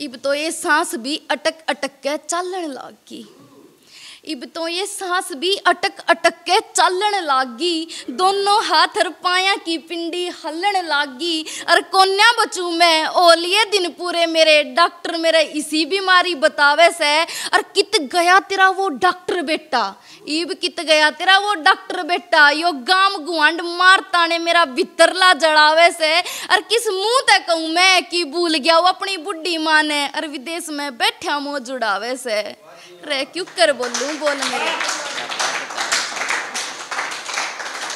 इब तो ये सांस भी अटक अटक के चलन लागी इब तो ये सांस भी अटक अटक के चलन लागी दोनों हाथ और की पिंडी हलन लागी और कोन्या बचू मैं ओलिए दिन पूरे मेरे डॉक्टर मेरे इसी बीमारी बतावे से और कित गया तेरा वो डॉक्टर बेटा ईब कित गया तेरा वो डॉक्टर बेटा यो गाम गुआंड मारता ने मेरा भितरला जड़ावे से अर किस मुंह तक कहूँ मैं कि भूल गया वो अपनी बुढ़ी माँ ने अर विदेश में बैठा मोह जुड़ावे से रे क्यों कर बोलूँ बोल मेरे